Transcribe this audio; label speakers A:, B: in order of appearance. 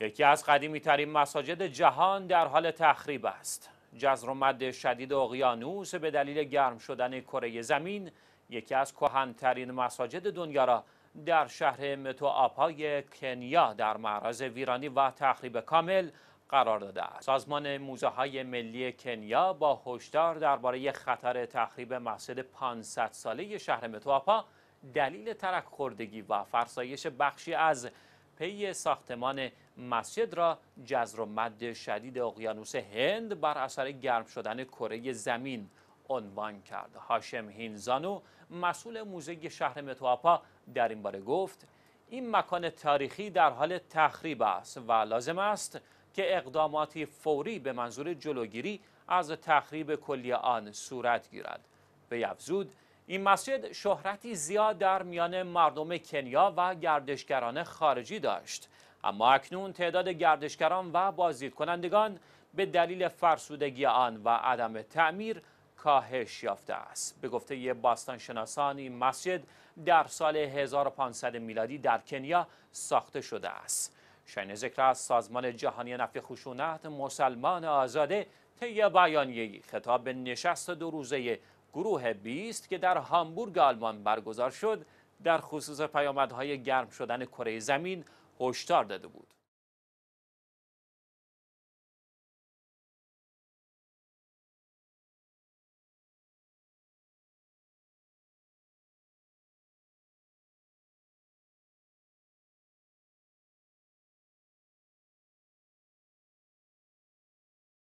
A: یکی از قدیمی ترین مساجد جهان در حال تخریب است. جزر و مد شدید اقیانوس به دلیل گرم شدن کره زمین یکی از کهنترین مساجد دنیا را در شهر متوآپای کنیا در معرض ویرانی و تخریب کامل قرار داده است. سازمان موزه های ملی کنیا با هشدار درباره خطر تخریب مسجد 500 ساله شهر متوآپا دلیل ترک خوردگی و فرسایش بخشی از پی ساختمان مسجد را جزر و مد شدید اقیانوس هند بر اثر گرم شدن کره زمین عنوان کرد هاشم هینزانو مسئول موزه شهر متواپا در این باره گفت این مکان تاریخی در حال تخریب است و لازم است که اقداماتی فوری به منظور جلوگیری از تخریب کلی آن صورت گیرد به افزود این مسجد شهرتی زیاد در میان مردم کنیا و گردشگران خارجی داشت اما اکنون تعداد گردشگران و بازدیدکنندگان به دلیل فرسودگی آن و عدم تعمیر کاهش یافته است به گفته باستانشناسان این مسجد در سال 1500 میلادی در کنیا ساخته شده است شاین ذکر از سازمان جهانی نفی خشونت مسلمان آزاده طی بیانیه‌ای خطاب نشست دو روزه گروه بیست که در هامبورگ آلمان برگزار شد در خصوص پیامدهای گرم شدن کره زمین هشدار داده بود